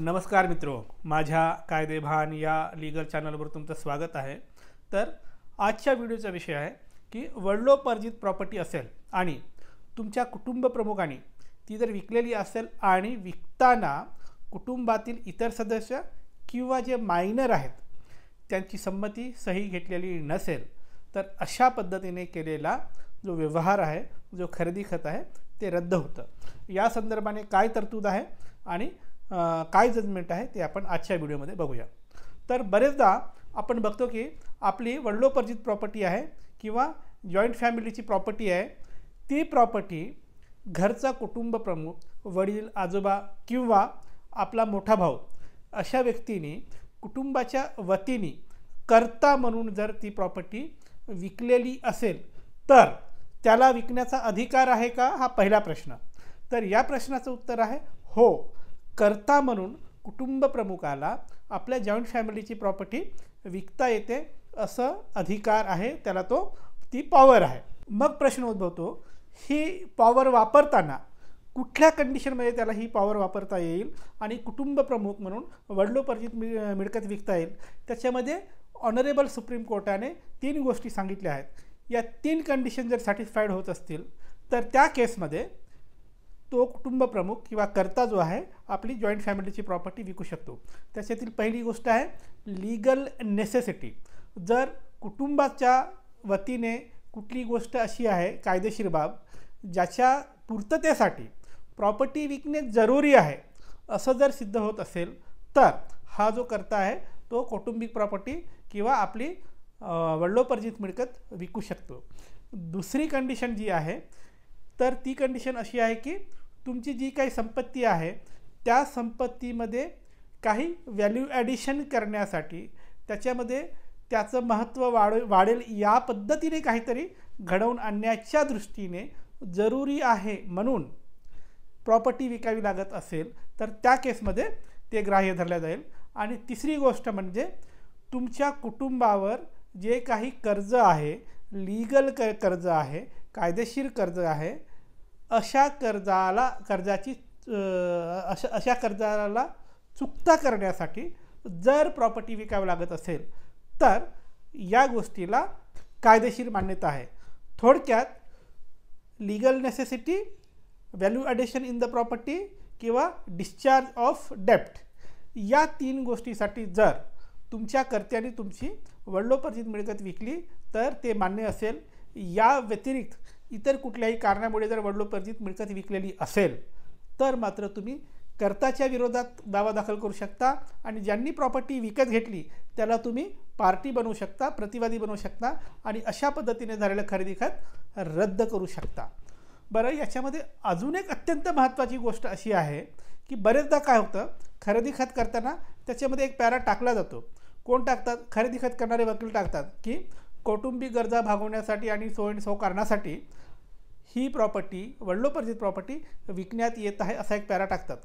नमस्कार मित्रो माझ्या कायदेभान या लीगल चॅनलवर तुमचं स्वागत आहे तर आजच्या व्हिडिओचा विषय आहे की वडलोपार्जित प्रॉपर्टी असेल आणि तुमच्या कुटुंब प्रमुखांनी ती जर विकलेली असेल आणि विकताना कुटुंबातील इतर सदस्य किंवा जे मायनर आहेत त्यांची संमती सही घेतलेली नसेल तर अशा पद्धतीने केलेला जो व्यवहार आहे जो खरेदी खत आहे ते रद्द होतं या संदर्भाने काय तरतूद आहे आणि काय जजमेंट आहे ते आपण आजच्या व्हिडिओमध्ये बघूया तर बरेचदा आपण बघतो की आपली वडिलोपर्जित प्रॉपर्टी आहे किंवा जॉईंट फॅमिलीची प्रॉपर्टी आहे ती प्रॉपर्टी घरचा कुटुंब प्रमुख वडील आजोबा किंवा आपला मोठा भाऊ अशा व्यक्तीने कुटुंबाच्या वतीने करता म्हणून जर ती प्रॉपर्टी विकलेली असेल तर त्याला विकण्याचा अधिकार आहे का हा पहिला प्रश्न तर या प्रश्नाचं उत्तर आहे हो करता म्हणून कुटुंब प्रमुखाला आपल्या जॉईंट फॅमिलीची प्रॉपर्टी विकता येते असं अधिकार आहे त्याला तो ती पॉवर आहे मग प्रश्न उद्भवतो ही पॉवर वापरताना कुठल्या कंडिशनमध्ये त्याला ही पॉवर वापरता येईल आणि कुटुंब प्रमुख म्हणून वडलोपर्जित मि मिळकत विकता येईल त्याच्यामध्ये ऑनरेबल सुप्रीम कोर्टाने तीन गोष्टी सांगितल्या आहेत या तीन कंडिशन जर सॅटिस्फाईड होत असतील तर त्या केसमध्ये तो कुटुंब प्रमुख किंवा कर्ता जो आहे आपली जॉईंट फॅमिलीची प्रॉपर्टी विकू शकतो त्याच्यातील पहिली गोष्ट आहे लीगल नेसेसिटी जर कुटुंबाच्या वतीने कुठली गोष्ट अशी आहे कायदेशीर बाब ज्याच्या पूर्ततेसाठी प्रॉपर्टी विकणे जरुरी आहे असं जर सिद्ध होत असेल तर हा जो करता आहे तो कौटुंबिक प्रॉपर्टी किंवा आपली वडिलोपर्जित मिळकत विकू शकतो दुसरी कंडिशन जी आहे तर ती कंडिशन अशी आहे की तुमची जी काही संपत्ती आहे त्या संपत्तीमध्ये काही व्हॅल्यू ॲडिशन करण्यासाठी त्याच्यामध्ये त्याचं महत्त्व वाढ वाढेल या पद्धतीने काहीतरी घडवून आणण्याच्या दृष्टीने जरुरी आहे म्हणून प्रॉपर्टी विकावी लागत असेल तर त्या केसमध्ये ते ग्राह्य धरलं जाईल आणि तिसरी गोष्ट म्हणजे तुमच्या कुटुंबावर जे काही कर्ज आहे लीगल क कर्ज आहे कायदेशीर कर्ज आहे अशा कर्जाला कर्जाची अशा अशा कर्जाला चुकता करण्यासाठी जर प्रॉपर्टी विकावी लागत असेल तर या गोष्टीला कायदेशीर मान्यता आहे थोडक्यात legal necessity value addition in the property किंवा डिस्चार्ज ऑफ डेप्ट या तीन गोष्टीसाठी जर तुमच्या कर्त्याने तुमची वडलोपर्जित मिळकत विकली तर ते मान्य असेल या व्यतिरिक्त इतर कुठल्याही कारणामुळे जर वडलोपर्जित मिळकत विकलेली असेल तर मात्र तुम्ही कर्ताच्या विरोधात दावा दाखल करू शकता आणि ज्यांनी प्रॉपर्टी विकत घेतली त्याला तुम्ही पार्टी बनवू शकता प्रतिवादी बनवू शकता आणि अशा पद्धतीने झालेलं खरेदी खत रद्द करू शकता बरं याच्यामध्ये अजून एक अत्यंत महत्त्वाची गोष्ट अशी आहे की बरेचदा काय होतं खरेदी खत करताना त्याच्यामध्ये एक पॅरा टाकला जातो कोण टाकतात खरेदी खत करणारे वकील टाकतात की कौटुंबिक गरजा भागवण्यासाठी आणि सो करण्यासाठी ही प्रॉपर्टी वडलोपर्जित प्रॉपर्टी विकण्यात येत आहे असा एक पॅरा टाकतात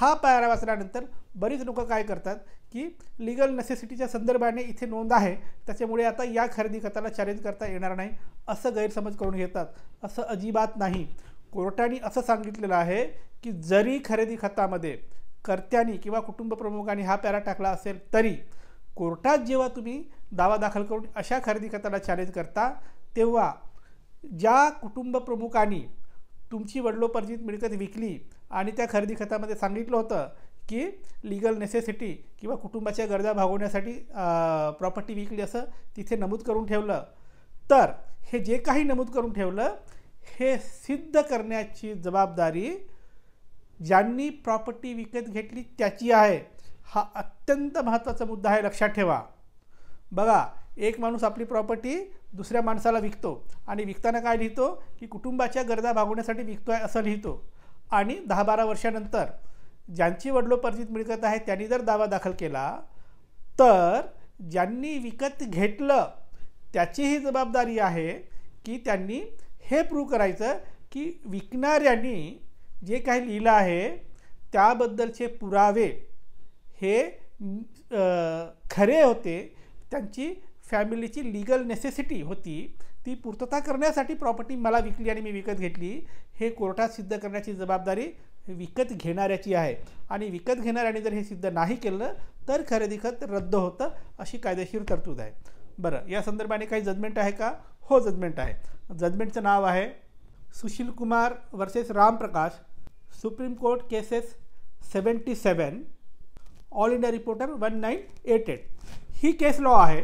हा पॅरा वाचल्यानंतर बरीच लोकं काय करतात की लिगल नेसेसिटीच्या संदर्भाने इथे नोंद आहे त्याच्यामुळे आता या खरेदी खताला चॅलेंज करता येणार नाही असं गैरसमज करून घेतात असं अजिबात नाही कोर्टाने असं सांगितलेलं आहे की जरी खरेदी खतामध्ये कर्त्यानी किंवा कुटुंब प्रमुखांनी हा पॅरा टाकला असेल तरी कोर्टात जेव्हा तुम्ही दावा दाखल करून अशा खरेदी खताला चॅलेंज करता तेव्हा ज्या कुटुंब प्रमुखांनी तुमची वडलोपर्जित मिळकत विकली आणि त्या खरेदी खतामध्ये सांगितलं होतं की लिगल नेसेसिटी किंवा कुटुंबाच्या गरजा भागवण्यासाठी प्रॉपर्टी विकली असं तिथे नमूद करून ठेवलं तर हे जे काही नमूद करून ठेवलं हे सिद्ध करण्याची जबाबदारी ज्यांनी प्रॉपर्टी विकत घेतली त्याची आहे हा अत्यंत महत्त्वाचा मुद्दा आहे लक्षात ठेवा बघा एक माणूस आपली प्रॉपर्टी दुसऱ्या माणसाला विकतो आणि विकताना काय लिहितो की कुटुंबाच्या गरजा भागवण्यासाठी विकतो आहे असं लिहितो आणि दहा बारा वर्षानंतर ज्यांची वडलोपार्जित मिळकत आहे त्यांनी जर दावा दाखल केला तर ज्यांनी विकत घेतलं त्याचीही जबाबदारी आहे की त्यांनी हे प्रूव्ह करायचं की विकणाऱ्यांनी जे काही लिहिलं आहे त्याबद्दलचे पुरावे हे खरे होते त्यांची फॅमिलीची लिगल नेसेसिटी होती ती पूर्तता करण्यासाठी प्रॉपर्टी मला विकली आणि मी विकत घेतली हे कोर्टात सिद्ध करण्याची जबाबदारी विकत घेणाऱ्याची आहे आणि विकत घेणाऱ्याने जर हे सिद्ध नाही केलं तर खरेदी खत रद्द होतं अशी कायदेशीर तरतूद आहे बरं या संदर्भाने काही जजमेंट आहे का हो जजमेंट आहे जजमेंटचं नाव आहे Sushil Kumar versus Ramprakash Supreme Court cases seventy seven All India Reporter one nine eight eight ही केस लॉ आहे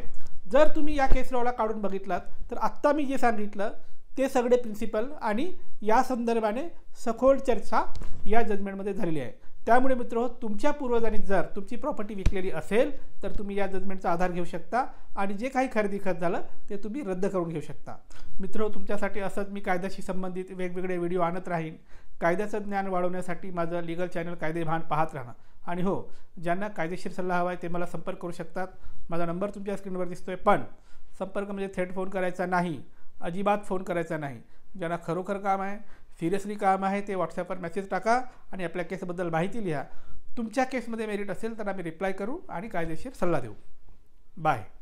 जर तुम्ही या केस लॉला काढून बघितलात तर आत्ता मी जे सांगितलं ते सगळे प्रिन्सिपल आणि या संदर्भाने सखोल चर्चा या जजमेंटमध्ये झालेली आहे त्यामुळे मित्र तुमच्या पूर्वजांनी जर तुमची प्रॉपर्टी विकलेली असेल तर तुम्ही या जजमेंटचा आधार घेऊ शकता आणि जे काही खरेदी खत झालं ते तुम्ही रद्द करून घेऊ शकता मित्र तुमच्यासाठी असंच मी कायद्याशी संबंधित वेगवेगळे व्हिडिओ आणत राहीन कायद्याचं ज्ञान वाढवण्यासाठी माझं लिगल चॅनल कायदे भान पाहत राहणं आणि हो ज्यांना कायदेशीर सल्ला हवा आहे ते मला संपर्क करू शकतात माझा नंबर तुमच्या स्क्रीनवर दिसतो आहे पण संपर्क म्हणजे थेट फोन करायचा नाही अजिबात फोन करायचा नाही ज्यांना खरोखर काम आहे सिरियसली काम आहे ते व्हॉट्सॲपवर मेसेज टाका आणि आपल्या केसबद्दल माहिती लिहा तुमच्या केसमध्ये मेरिट असेल तर आम्ही रिप्लाय करू आणि कायदेशीर सल्ला देऊ बाय